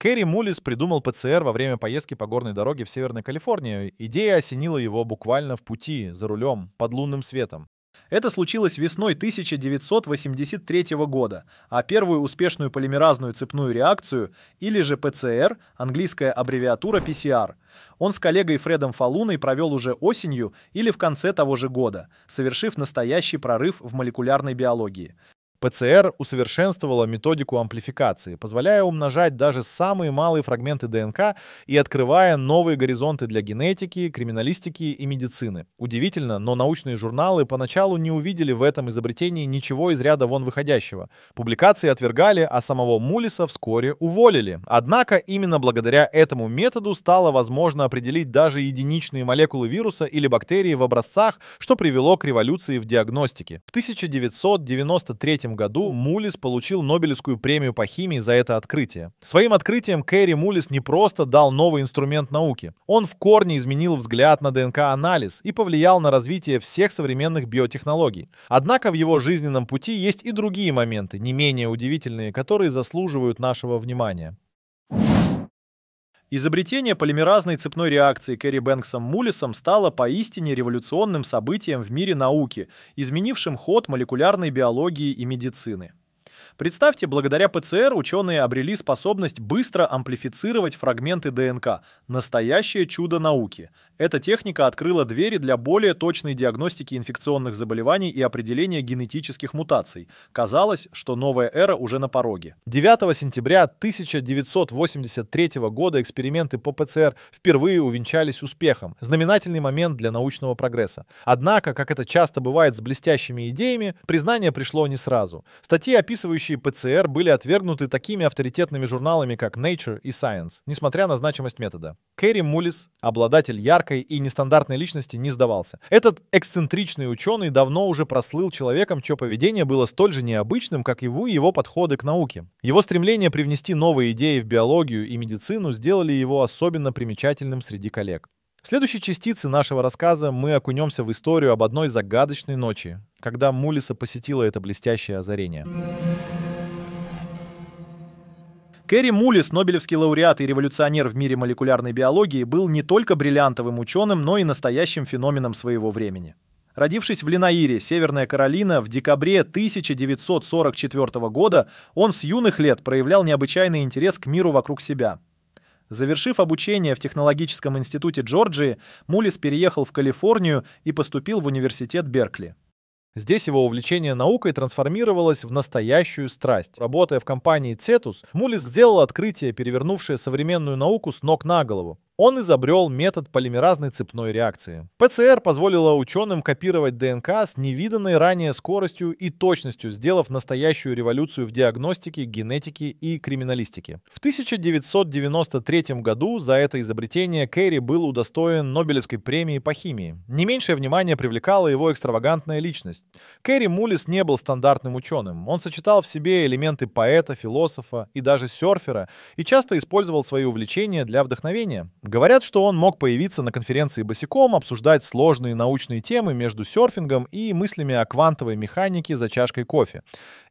Кэрри Мулис придумал ПЦР во время поездки по горной дороге в Северной Калифорнии. Идея осенила его буквально в пути, за рулем, под лунным светом. Это случилось весной 1983 года, а первую успешную полимеразную цепную реакцию, или же ПЦР, английская аббревиатура PCR, он с коллегой Фредом Фалуной провел уже осенью или в конце того же года, совершив настоящий прорыв в молекулярной биологии. ПЦР усовершенствовала методику амплификации, позволяя умножать даже самые малые фрагменты ДНК и открывая новые горизонты для генетики, криминалистики и медицины. Удивительно, но научные журналы поначалу не увидели в этом изобретении ничего из ряда вон выходящего. Публикации отвергали, а самого Мулиса вскоре уволили. Однако именно благодаря этому методу стало возможно определить даже единичные молекулы вируса или бактерии в образцах, что привело к революции в диагностике. В 1993 году Мулис получил Нобелевскую премию по химии за это открытие. Своим открытием Кэрри Мулис не просто дал новый инструмент науки. Он в корне изменил взгляд на ДНК-анализ и повлиял на развитие всех современных биотехнологий. Однако в его жизненном пути есть и другие моменты, не менее удивительные, которые заслуживают нашего внимания. Изобретение полимеразной цепной реакции Кэрри Бэнксом Мулисом стало поистине революционным событием в мире науки, изменившим ход молекулярной биологии и медицины. Представьте, благодаря ПЦР ученые обрели способность быстро амплифицировать фрагменты ДНК. Настоящее чудо науки. Эта техника открыла двери для более точной диагностики инфекционных заболеваний и определения генетических мутаций. Казалось, что новая эра уже на пороге. 9 сентября 1983 года эксперименты по ПЦР впервые увенчались успехом. Знаменательный момент для научного прогресса. Однако, как это часто бывает с блестящими идеями, признание пришло не сразу. Статьи, описывающие ПЦР, были отвергнуты такими авторитетными журналами, как Nature и Science, несмотря на значимость метода. Кэрри Мулис, обладатель яркого двоякой и нестандартной личности не сдавался. Этот эксцентричный ученый давно уже прослыл человеком, чье поведение было столь же необычным, как его и его подходы к науке. Его стремление привнести новые идеи в биологию и медицину сделали его особенно примечательным среди коллег. В следующей частице нашего рассказа мы окунемся в историю об одной загадочной ночи, когда Мулиса посетила это блестящее озарение. Кэрри Мулис, нобелевский лауреат и революционер в мире молекулярной биологии, был не только бриллиантовым ученым, но и настоящим феноменом своего времени. Родившись в Линаире, Северная Каролина, в декабре 1944 года он с юных лет проявлял необычайный интерес к миру вокруг себя. Завершив обучение в Технологическом институте Джорджии, Мулис переехал в Калифорнию и поступил в университет Беркли. Здесь его увлечение наукой трансформировалось в настоящую страсть. Работая в компании Cetus, Мулис сделал открытие, перевернувшее современную науку с ног на голову. Он изобрел метод полимеразной цепной реакции. ПЦР позволила ученым копировать ДНК с невиданной ранее скоростью и точностью, сделав настоящую революцию в диагностике, генетике и криминалистике. В 1993 году за это изобретение Керри был удостоен Нобелевской премии по химии. Не меньшее внимание привлекала его экстравагантная личность. Керри Мулис не был стандартным ученым. Он сочетал в себе элементы поэта, философа и даже серфера и часто использовал свои увлечения для вдохновения. Говорят, что он мог появиться на конференции босиком, обсуждать сложные научные темы между серфингом и мыслями о квантовой механике за чашкой кофе.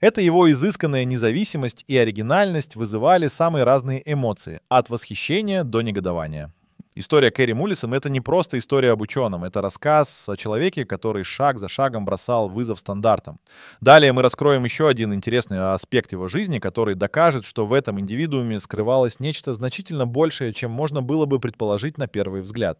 Это его изысканная независимость и оригинальность вызывали самые разные эмоции, от восхищения до негодования. История Кэрри Муллисон — это не просто история об ученом, это рассказ о человеке, который шаг за шагом бросал вызов стандартам. Далее мы раскроем еще один интересный аспект его жизни, который докажет, что в этом индивидууме скрывалось нечто значительно большее, чем можно было бы предположить на первый взгляд.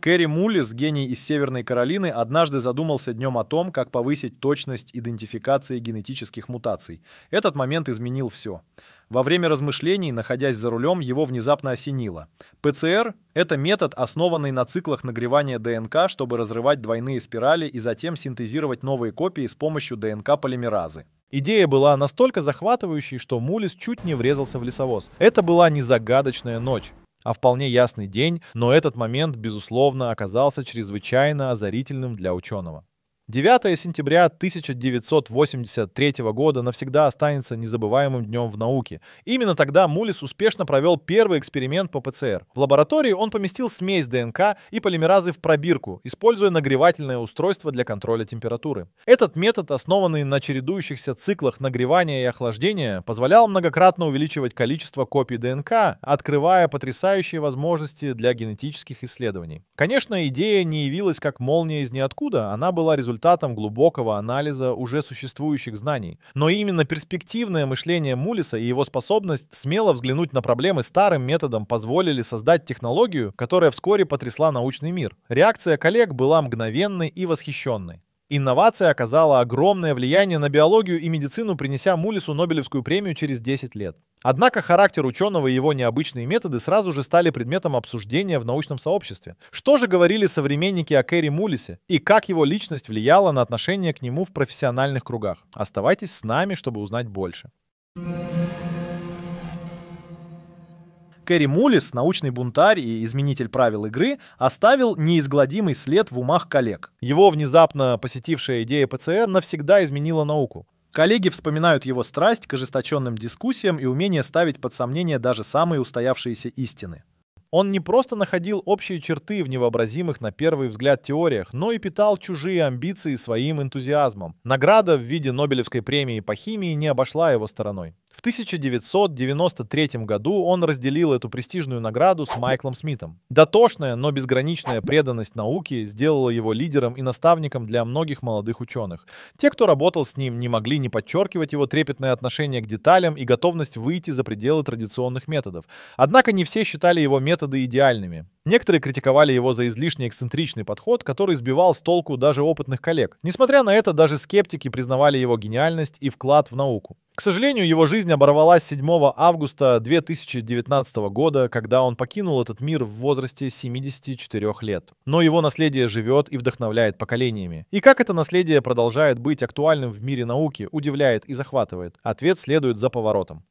Кэрри Муллис, гений из Северной Каролины, однажды задумался днем о том, как повысить точность идентификации генетических мутаций. Этот момент изменил все. Во время размышлений, находясь за рулем, его внезапно осенило. ПЦР – это метод, основанный на циклах нагревания ДНК, чтобы разрывать двойные спирали и затем синтезировать новые копии с помощью ДНК-полимеразы. Идея была настолько захватывающей, что Мулис чуть не врезался в лесовоз. Это была не загадочная ночь а вполне ясный день, но этот момент, безусловно, оказался чрезвычайно озарительным для ученого. 9 сентября 1983 года навсегда останется незабываемым днем в науке. Именно тогда Мулис успешно провел первый эксперимент по ПЦР. В лаборатории он поместил смесь ДНК и полимеразы в пробирку, используя нагревательное устройство для контроля температуры. Этот метод, основанный на чередующихся циклах нагревания и охлаждения, позволял многократно увеличивать количество копий ДНК, открывая потрясающие возможности для генетических исследований. Конечно, идея не явилась как молния из ниоткуда, она была результатом результатом глубокого анализа уже существующих знаний. Но именно перспективное мышление Мулиса и его способность смело взглянуть на проблемы старым методом позволили создать технологию, которая вскоре потрясла научный мир. Реакция коллег была мгновенной и восхищенной. Инновация оказала огромное влияние на биологию и медицину, принеся Мулису Нобелевскую премию через 10 лет. Однако характер ученого и его необычные методы сразу же стали предметом обсуждения в научном сообществе. Что же говорили современники о Кэрри Мулисе и как его личность влияла на отношение к нему в профессиональных кругах? Оставайтесь с нами, чтобы узнать больше. Кэрри Мулис, научный бунтарь и изменитель правил игры, оставил неизгладимый след в умах коллег. Его внезапно посетившая идея ПЦР навсегда изменила науку. Коллеги вспоминают его страсть к ожесточенным дискуссиям и умение ставить под сомнение даже самые устоявшиеся истины. Он не просто находил общие черты в невообразимых на первый взгляд теориях, но и питал чужие амбиции своим энтузиазмом. Награда в виде Нобелевской премии по химии не обошла его стороной. В 1993 году он разделил эту престижную награду с Майклом Смитом. Дотошная, но безграничная преданность науке сделала его лидером и наставником для многих молодых ученых. Те, кто работал с ним, не могли не подчеркивать его трепетное отношение к деталям и готовность выйти за пределы традиционных методов. Однако не все считали его методы идеальными. Некоторые критиковали его за излишне эксцентричный подход, который сбивал с толку даже опытных коллег. Несмотря на это, даже скептики признавали его гениальность и вклад в науку. К сожалению, его жизнь оборвалась 7 августа 2019 года, когда он покинул этот мир в возрасте 74 лет. Но его наследие живет и вдохновляет поколениями. И как это наследие продолжает быть актуальным в мире науки, удивляет и захватывает. Ответ следует за поворотом.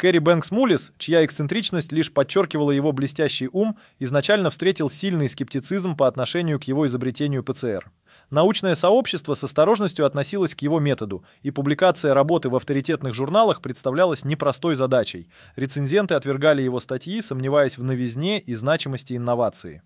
Кэрри Бэнкс Мулис, чья эксцентричность лишь подчеркивала его блестящий ум, изначально встретил сильный скептицизм по отношению к его изобретению ПЦР. Научное сообщество с осторожностью относилось к его методу, и публикация работы в авторитетных журналах представлялась непростой задачей. Рецензенты отвергали его статьи, сомневаясь в новизне и значимости инновации.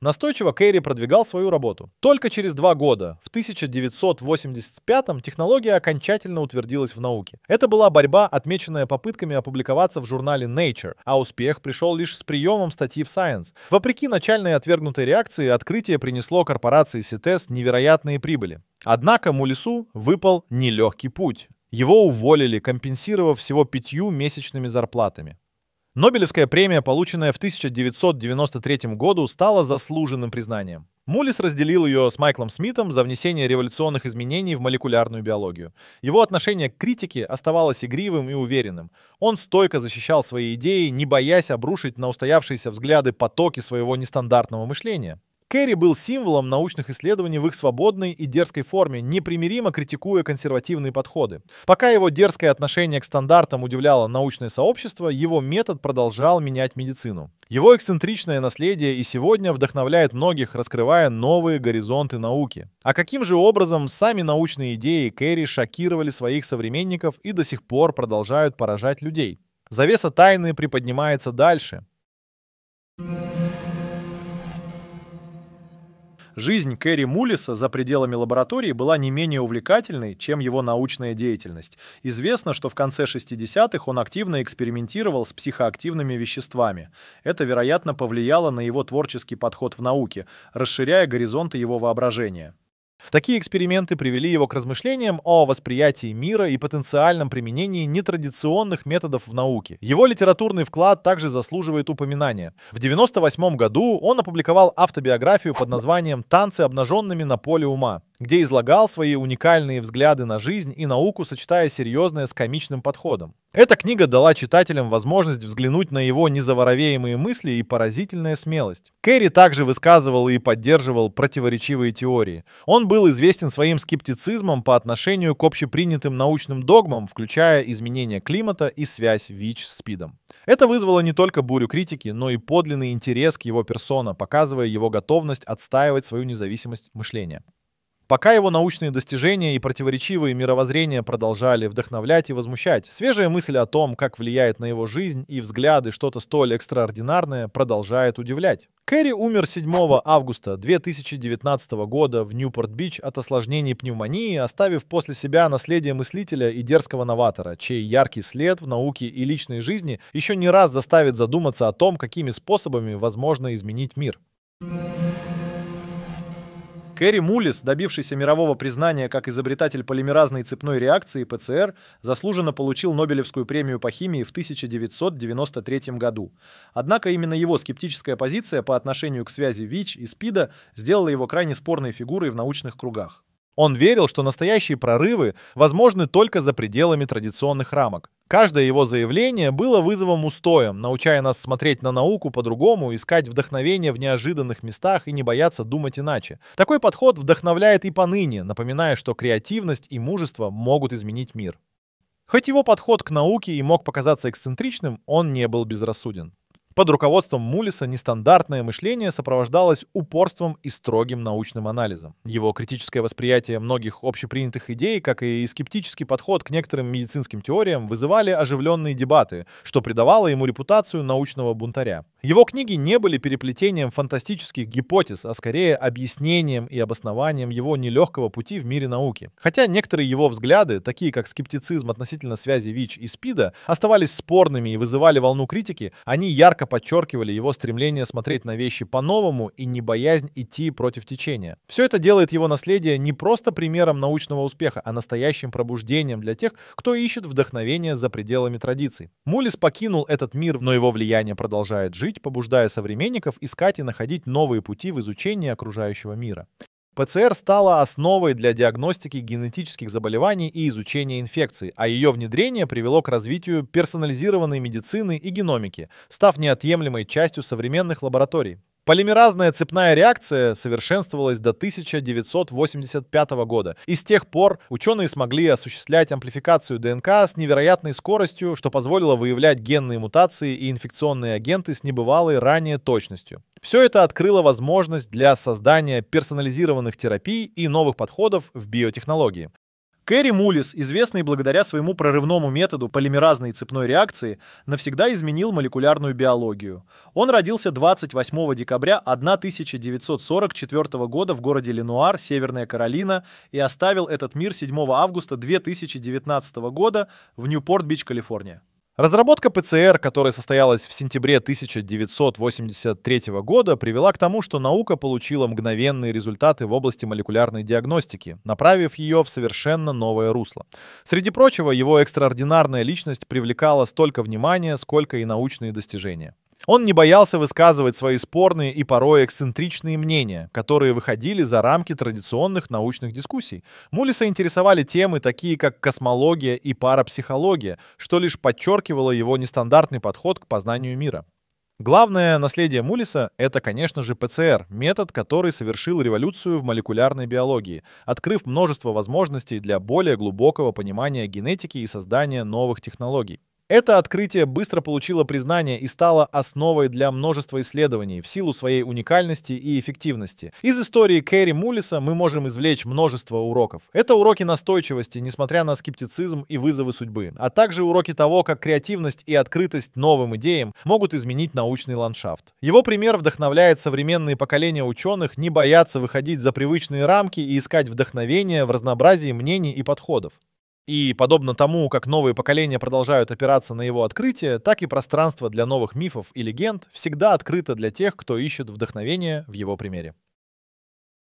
Настойчиво Керри продвигал свою работу. Только через два года, в 1985-м, технология окончательно утвердилась в науке. Это была борьба, отмеченная попытками опубликоваться в журнале Nature, а успех пришел лишь с приемом статьи в Science. Вопреки начальной отвергнутой реакции, открытие принесло корпорации CTS невероятные прибыли. Однако Мулису выпал нелегкий путь. Его уволили, компенсировав всего пятью месячными зарплатами. Нобелевская премия, полученная в 1993 году, стала заслуженным признанием. Мулис разделил ее с Майклом Смитом за внесение революционных изменений в молекулярную биологию. Его отношение к критике оставалось игривым и уверенным. Он стойко защищал свои идеи, не боясь обрушить на устоявшиеся взгляды потоки своего нестандартного мышления. Керри был символом научных исследований в их свободной и дерзкой форме, непримиримо критикуя консервативные подходы. Пока его дерзкое отношение к стандартам удивляло научное сообщество, его метод продолжал менять медицину. Его эксцентричное наследие и сегодня вдохновляет многих, раскрывая новые горизонты науки. А каким же образом сами научные идеи Керри шокировали своих современников и до сих пор продолжают поражать людей? Завеса тайны приподнимается дальше. Жизнь Кэрри Мулиса за пределами лаборатории была не менее увлекательной, чем его научная деятельность. Известно, что в конце 60-х он активно экспериментировал с психоактивными веществами. Это, вероятно, повлияло на его творческий подход в науке, расширяя горизонты его воображения. Такие эксперименты привели его к размышлениям о восприятии мира и потенциальном применении нетрадиционных методов в науке. Его литературный вклад также заслуживает упоминания. В 1998 году он опубликовал автобиографию под названием «Танцы обнаженными на поле ума» где излагал свои уникальные взгляды на жизнь и науку, сочетая серьезное с комичным подходом. Эта книга дала читателям возможность взглянуть на его незаворовеемые мысли и поразительная смелость. Керри также высказывал и поддерживал противоречивые теории. Он был известен своим скептицизмом по отношению к общепринятым научным догмам, включая изменение климата и связь ВИЧ с СПИДом. Это вызвало не только бурю критики, но и подлинный интерес к его персона, показывая его готовность отстаивать свою независимость мышления. Пока его научные достижения и противоречивые мировоззрения продолжали вдохновлять и возмущать, свежая мысль о том, как влияет на его жизнь и взгляды что-то столь экстраординарное, продолжает удивлять. Кэрри умер 7 августа 2019 года в Ньюпорт-Бич от осложнений пневмонии, оставив после себя наследие мыслителя и дерзкого новатора, чей яркий след в науке и личной жизни еще не раз заставит задуматься о том, какими способами возможно изменить мир. Кэрри Мулис, добившийся мирового признания как изобретатель полимеразной цепной реакции ПЦР, заслуженно получил Нобелевскую премию по химии в 1993 году. Однако именно его скептическая позиция по отношению к связи ВИЧ и СПИДа сделала его крайне спорной фигурой в научных кругах. Он верил, что настоящие прорывы возможны только за пределами традиционных рамок. Каждое его заявление было вызовом устоем, научая нас смотреть на науку по-другому, искать вдохновение в неожиданных местах и не бояться думать иначе. Такой подход вдохновляет и поныне, напоминая, что креативность и мужество могут изменить мир. Хоть его подход к науке и мог показаться эксцентричным, он не был безрассуден. Под руководством Мулиса нестандартное мышление сопровождалось упорством и строгим научным анализом. Его критическое восприятие многих общепринятых идей, как и скептический подход к некоторым медицинским теориям, вызывали оживленные дебаты, что придавало ему репутацию научного бунтаря. Его книги не были переплетением фантастических гипотез, а скорее объяснением и обоснованием его нелегкого пути в мире науки. Хотя некоторые его взгляды, такие как скептицизм относительно связи ВИЧ и СПИДа, оставались спорными и вызывали волну критики, они ярко подчеркивали его стремление смотреть на вещи по-новому и не боязнь идти против течения. Все это делает его наследие не просто примером научного успеха, а настоящим пробуждением для тех, кто ищет вдохновение за пределами традиций. Мулис покинул этот мир, но его влияние продолжает жить, жить, побуждая современников искать и находить новые пути в изучении окружающего мира. ПЦР стала основой для диагностики генетических заболеваний и изучения инфекций, а ее внедрение привело к развитию персонализированной медицины и геномики, став неотъемлемой частью современных лабораторий. Полимеразная цепная реакция совершенствовалась до 1985 года, и с тех пор ученые смогли осуществлять амплификацию ДНК с невероятной скоростью, что позволило выявлять генные мутации и инфекционные агенты с небывалой ранее точностью. Все это открыло возможность для создания персонализированных терапий и новых подходов в биотехнологии. Кэрри Мулис, известный благодаря своему прорывному методу полимеразной цепной реакции, навсегда изменил молекулярную биологию. Он родился 28 декабря 1944 года в городе Ленуар, Северная Каролина, и оставил этот мир 7 августа 2019 года в Ньюпорт-Бич, Калифорния. Разработка ПЦР, которая состоялась в сентябре 1983 года, привела к тому, что наука получила мгновенные результаты в области молекулярной диагностики, направив ее в совершенно новое русло. Среди прочего, его экстраординарная личность привлекала столько внимания, сколько и научные достижения. Он не боялся высказывать свои спорные и порой эксцентричные мнения, которые выходили за рамки традиционных научных дискуссий. Мулиса интересовали темы такие, как космология и парапсихология, что лишь подчеркивало его нестандартный подход к познанию мира. Главное наследие Мулиса – это, конечно же, ПЦР, метод, который совершил революцию в молекулярной биологии, открыв множество возможностей для более глубокого понимания генетики и создания новых технологий. Это открытие быстро получило признание и стало основой для множества исследований в силу своей уникальности и эффективности. Из истории Кэрри Мулиса мы можем извлечь множество уроков. Это уроки настойчивости, несмотря на скептицизм и вызовы судьбы, а также уроки того, как креативность и открытость новым идеям могут изменить научный ландшафт. Его пример вдохновляет современные поколения ученых не бояться выходить за привычные рамки и искать вдохновение в разнообразии мнений и подходов. И подобно тому, как новые поколения продолжают опираться на его открытие, так и пространство для новых мифов и легенд всегда открыто для тех, кто ищет вдохновение в его примере.